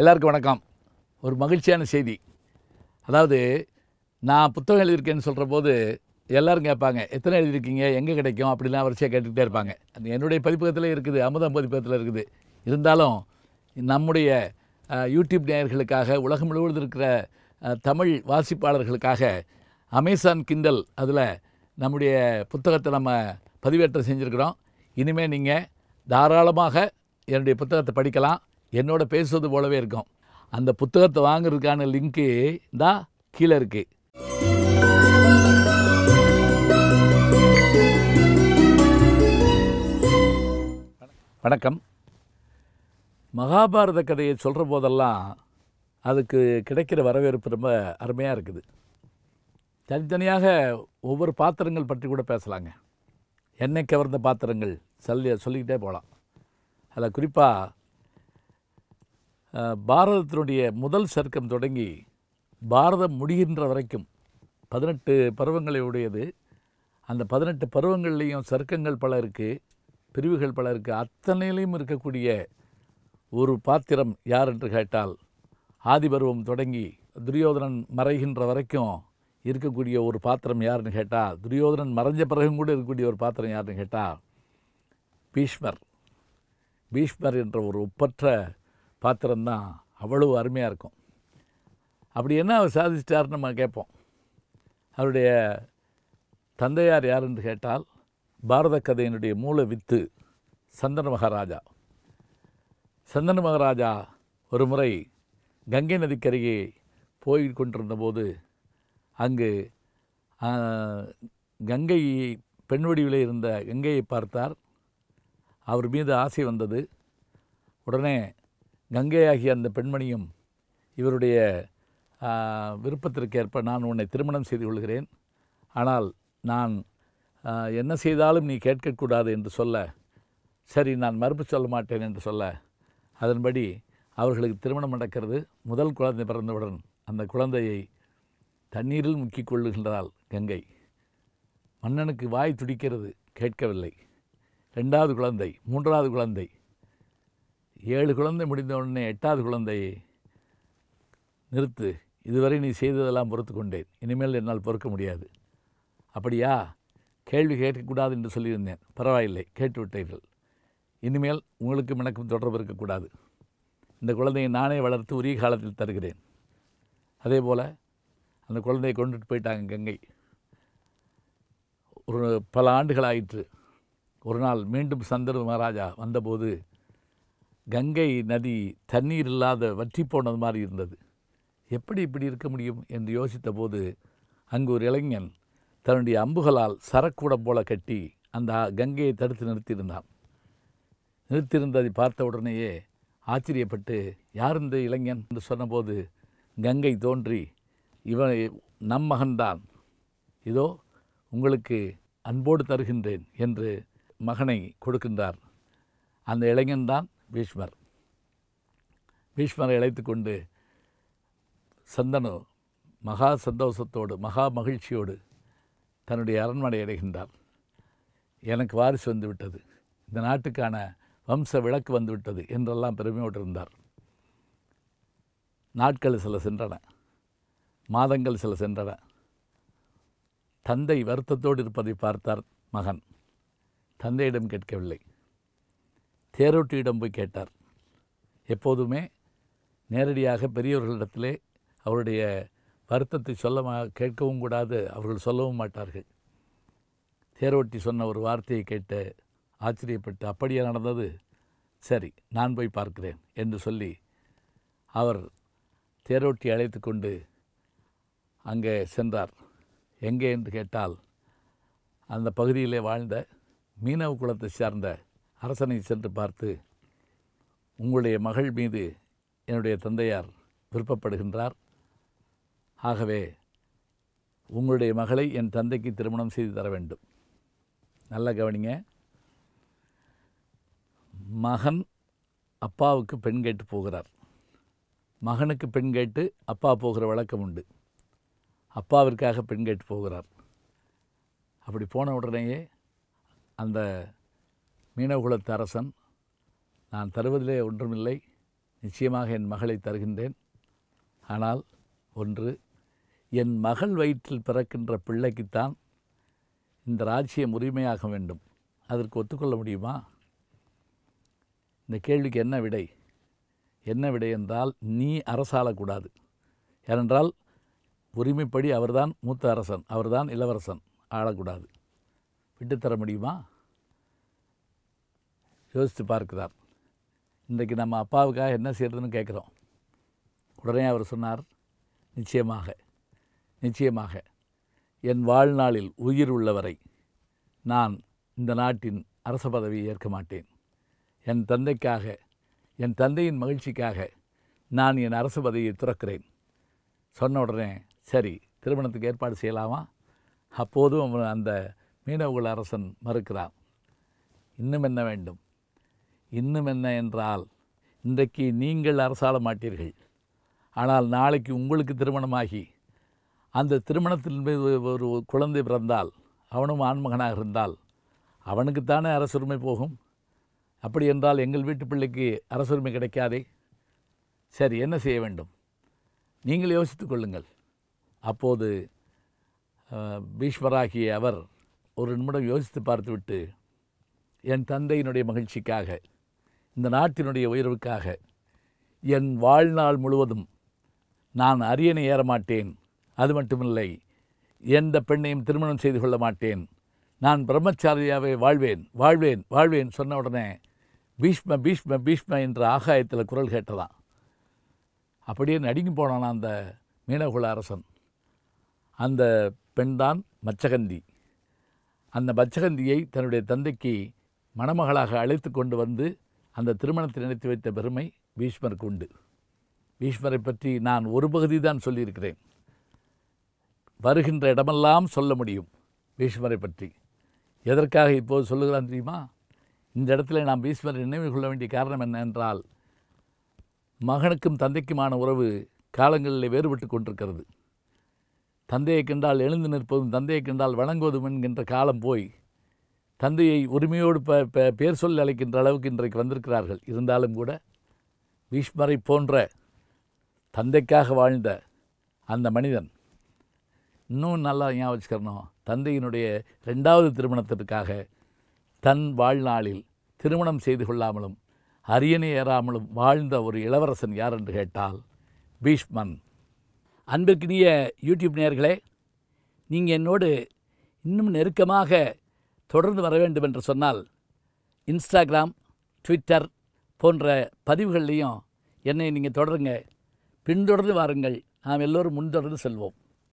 எல்லாருக்கும் வணக்கம் ஒரு மகிழ்ச்சியான செய்தி அதாவது நான் புத்தகம் எழுதியிருக்கேன்னு சொல்கிற போது எல்லோரும் கேட்பாங்க எத்தனை எழுதியிருக்கீங்க எங்கே கிடைக்கும் அப்படிலாம் வரிசையாக கேட்டுக்கிட்டே இருப்பாங்க அது என்னுடைய பதிப்பகத்தில் இருக்குது அமுதம் பதிப்பகத்தில் இருக்குது இருந்தாலும் நம்முடைய யூடியூப் நேயர்களுக்காக உலகம் முழுவதும் இருக்கிற தமிழ் வாசிப்பாளர்களுக்காக அமேசான் கிண்டல் அதில் நம்முடைய புத்தகத்தை நம்ம பதிவேற்றம் செஞ்சுருக்கிறோம் இனிமேல் நீங்கள் தாராளமாக என்னுடைய புத்தகத்தை படிக்கலாம் என்னோட பேசுவது போலவே இருக்கும் அந்த புத்தகத்தை வாங்குறதுக்கான லிங்க்கு தான் கீழே இருக்குது வணக்கம் மகாபாரத கதையை சொல்கிற போதெல்லாம் அதுக்கு கிடைக்கிற வரவேற்பு ரொம்ப அருமையாக இருக்குது தனித்தனியாக ஒவ்வொரு பாத்திரங்கள் பற்றி கூட பேசலாங்க எண்ணெய் கவர்ந்த பாத்திரங்கள் சொல்லி சொல்லிக்கிட்டே போகலாம் அதில் குறிப்பாக பாரதத்தினுடைய முதல் சர்க்கம் தொடங்கி பாரதம் முடிகின்ற வரைக்கும் பதினெட்டு பருவங்களை உடையது அந்த பதினெட்டு பருவங்கள்லேயும் சர்க்கங்கள் பல இருக்குது பிரிவுகள் பல இருக்குது அத்தனையிலையும் இருக்கக்கூடிய ஒரு பாத்திரம் யார் என்று கேட்டால் ஆதிபருவம் தொடங்கி துரியோதனன் மறைகின்ற வரைக்கும் இருக்கக்கூடிய ஒரு பாத்திரம் யாருன்னு கேட்டால் துரியோதனன் மறைஞ்ச பிறகும் கூட இருக்கக்கூடிய ஒரு பாத்திரம் யாருன்னு கேட்டால் பீஷ்மர் பீஷ்மர் என்ற ஒரு ஒப்பற்ற பாத்திரம்தான் அவ்வளோ அருமையாக இருக்கும் அப்படி என்ன அவர் சாதிச்சிட்டார்னு நம்ம கேட்போம் அவருடைய தந்தையார் யாருன்னு கேட்டால் பாரத கதையினுடைய மூல வித்து சந்தன மகாராஜா சந்தன மகாராஜா ஒரு முறை கங்கை நதிக்கரையே போய் கொண்டிருந்தபோது அங்கு கங்கை பெண் வடிவில் இருந்த கங்கையை பார்த்தார் அவர் மீது ஆசை வந்தது உடனே கங்கையாகிய அந்த பெண்மணியும் இவருடைய விருப்பத்திற்கேற்ப நான் உன்னை திருமணம் செய்து கொள்கிறேன் ஆனால் நான் என்ன செய்தாலும் நீ கேட்கக்கூடாது என்று சொல்ல சரி நான் மறுப்பு சொல்ல மாட்டேன் என்று சொல்ல அதன்படி அவர்களுக்கு திருமணம் நடக்கிறது முதல் குழந்தை பிறந்தவுடன் அந்த குழந்தையை தண்ணீரில் முக்கிக் கொள்ளுகின்றாள் கங்கை மன்னனுக்கு வாய் துடிக்கிறது கேட்கவில்லை ரெண்டாவது குழந்தை மூன்றாவது குழந்தை ஏழு குழந்தை முடிந்த உடனே எட்டாவது குழந்தையை நிறுத்து இதுவரை நீ செய்ததெல்லாம் பொறுத்து கொண்டேன் இனிமேல் என்னால் பொறுக்க முடியாது அப்படியா கேள்வி கேட்கக்கூடாது என்று சொல்லியிருந்தேன் பரவாயில்லை கேட்டுவிட்டீர்கள் இனிமேல் உங்களுக்கும் எனக்கும் தொடர்பு இருக்கக்கூடாது இந்த குழந்தையை நானே வளர்த்து உரிய காலத்தில் தருகிறேன் அதே போல் அந்த குழந்தையை கொண்டுட்டு போயிட்டாங்க கங்கை ஒரு பல ஆண்டுகள் ஆயிற்று ஒரு நாள் மீண்டும் சந்தர்வ மகாராஜா வந்தபோது கங்கை நதி தண்ணீர் இல்லாத வற்றி போனது மாதிரி இருந்தது எப்படி இப்படி இருக்க முடியும் என்று யோசித்த போது அங்கு ஒரு இளைஞன் தன்னுடைய அம்புகளால் சரக்கூடம் போல கட்டி அந்த கங்கையை தடுத்து நிறுத்தியிருந்தான் நிறுத்தியிருந்ததை பார்த்த உடனேயே ஆச்சரியப்பட்டு யார் இந்த இளைஞன் என்று சொன்னபோது கங்கை தோன்றி இவன் நம் மகன்தான் இதோ உங்களுக்கு அன்போடு தருகின்றேன் என்று மகனை கொடுக்கின்றார் அந்த இளைஞன்தான் பீஷ்மர் பீஷ்மரை அழைத்து கொண்டு சந்தனு மகா சந்தோஷத்தோடு மகா மகிழ்ச்சியோடு தன்னுடைய அரண்மனை அடைகின்றார் எனக்கு வாரிசு வந்துவிட்டது இந்த நாட்டுக்கான வம்ச விளக்கு வந்துவிட்டது என்றெல்லாம் பெருமையோடு இருந்தார் நாட்கள் சில சென்றன மாதங்கள் சில சென்றன தந்தை வருத்தத்தோடு இருப்பதை பார்த்தார் மகன் தந்தையிடம் கேட்கவில்லை தேரோட்டியிடம் போய் கேட்டார் எப்போதுமே நேரடியாக பெரியவர்களிடத்திலே அவருடைய வருத்தத்தை சொல்ல கேட்கவும் கூடாது அவர்கள் சொல்லவும் மாட்டார்கள் தேரோட்டி சொன்ன ஒரு வார்த்தையை கேட்டு ஆச்சரியப்பட்டு அப்படியே நடந்தது சரி நான் போய் பார்க்கிறேன் என்று சொல்லி அவர் தேரோட்டி அழைத்து கொண்டு அங்கே சென்றார் எங்கே என்று கேட்டால் அந்த பகுதியிலே வாழ்ந்த மீனவ குலத்தை சார்ந்த அரசனை சென்று பார்த்து உங்களுடைய மகள் மீது என்னுடைய தந்தையார் விருப்பப்படுகின்றார் ஆகவே உங்களுடைய மகளை என் தந்தைக்கு திருமணம் செய்து தர வேண்டும் நல்ல கவனிங்க மகன் அப்பாவுக்கு பெண் கேட்டு போகிறார் மகனுக்கு பெண் கேட்டு அப்பா போகிற வழக்கம் உண்டு அப்பாவிற்காக பெண் கேட்டு போகிறார் அப்படி போன உடனேயே அந்த மீனவகுலத்து அரசன் நான் தருவதிலே ஒன்றுமில்லை நிச்சயமாக என் மகளை தருகின்றேன் ஆனால் ஒன்று என் மகள் வயிற்றில் பிறக்கின்ற பிள்ளைக்குத்தான் இந்த ராஜ்யம் உரிமையாக வேண்டும் அதற்கு ஒத்துக்கொள்ள முடியுமா இந்த கேள்விக்கு என்ன விடை என்ன விடை என்றால் நீ அரசாளக்கூடாது ஏனென்றால் உரிமைப்படி அவர்தான் மூத்த அரசன் அவர்தான் இளவரசன் ஆளக்கூடாது விட்டுத்தர முடியுமா யோசித்து பார்க்கிறார் இன்றைக்கு நம்ம அப்பாவுக்காக என்ன செய்கிறதுன்னு கேட்குறோம் உடனே அவர் சொன்னார் நிச்சயமாக நிச்சயமாக என் வாழ்நாளில் உயிர் உள்ளவரை நான் இந்த நாட்டின் அரச பதவியை ஏற்க மாட்டேன் என் தந்தைக்காக என் தந்தையின் மகிழ்ச்சிக்காக நான் என் அரசு பதவியை துறக்கிறேன் சொன்ன உடனே சரி திருமணத்துக்கு ஏற்பாடு செய்யலாமா அப்போதும் அவன் அந்த மீனவகுல அரசன் மறுக்கிறான் இன்னும் என்ன வேண்டும் இன்னும் என்ன என்றால் இன்றைக்கு நீங்கள் அரசாள மாட்டீர்கள் ஆனால் நாளைக்கு உங்களுக்கு திருமணமாகி அந்த திருமணத்தின் மீது ஒரு குழந்தை பிறந்தால் அவனும் ஆண்மகனாக இருந்தால் அவனுக்குத்தானே அரசுரிமை போகும் அப்படி என்றால் எங்கள் வீட்டு பிள்ளைக்கு அரசுரிமை கிடைக்காதே சரி என்ன செய்ய வேண்டும் நீங்கள் யோசித்து கொள்ளுங்கள் அப்போது பீஷ்மராகிய அவர் ஒரு நிமிடம் யோசித்து பார்த்துவிட்டு என் தந்தையினுடைய மகிழ்ச்சிக்காக இந்த நாட்டினுடைய உயர்வுக்காக என் வாழ்நாள் முழுவதும் நான் அரியணை ஏறமாட்டேன் அது மட்டுமில்லை எந்த பெண்ணையும் திருமணம் செய்து கொள்ள மாட்டேன் நான் பிரம்மச்சாரியாவே வாழ்வேன் வாழ்வேன் வாழ்வேன் சொன்ன உடனே பீஷ்ம பீஷ்ம பீஷ்ம என்ற ஆகாயத்தில் குரல் கேட்டதான் அப்படியே நடுங்கி போனான் அந்த மீனகுல அரசன் அந்த பெண்தான் மச்சகந்தி அந்த மச்சகந்தியை தன்னுடைய தந்தைக்கு மணமகளாக அழைத்து கொண்டு வந்து அந்த திருமணத்தை நினைத்து வைத்த பெருமை பீஷ்மருக்கு உண்டு பீஷ்மரை பற்றி நான் ஒரு பகுதி தான் சொல்லியிருக்கிறேன் வருகின்ற இடமெல்லாம் சொல்ல முடியும் பீஷ்மரை பற்றி எதற்காக இப்போது சொல்லுகிறான் தெரியுமா இந்த இடத்துல நாம் பீஷ்மரை நினைவு கொள்ள வேண்டிய காரணம் என்ன என்றால் மகனுக்கும் தந்தைக்குமான உறவு காலங்களில் வேறுபட்டு கொண்டிருக்கிறது தந்தையை கண்டால் எழுந்து நிற்பதும் தந்தையை கண்டால் வணங்குவதும் என்கின்ற காலம் போய் தந்தையை உரிமையோடு பேர் சொல்லி அழைக்கின்ற அளவுக்கு இன்றைக்கு வந்திருக்கிறார்கள் இருந்தாலும் கூட பீஷ்மரை போன்ற தந்தைக்காக வாழ்ந்த அந்த மனிதன் இன்னும் நல்லா ஞாபகம் தந்தையினுடைய ரெண்டாவது திருமணத்திற்காக தன் வாழ்நாளில் திருமணம் செய்து கொள்ளாமலும் அரியணை ஏறாமலும் வாழ்ந்த ஒரு இளவரசன் யார் என்று கேட்டால் பீஷ்மன் அன்பிற்கினிய யூடியூப் நேர்களே நீங்கள் என்னோடு இன்னும் நெருக்கமாக தொடர்ந்து வர வேண்டும் என்று சொன்னால் இன்ஸ்டாகிராம் ட்விட்டர் போன்ற பதிவுகள்லேயும் என்னை நீங்கள் தொடருங்க பின்தொடர்ந்து வாருங்கள் நாம் எல்லோரும் முன்தொடர்ந்து செல்வோம்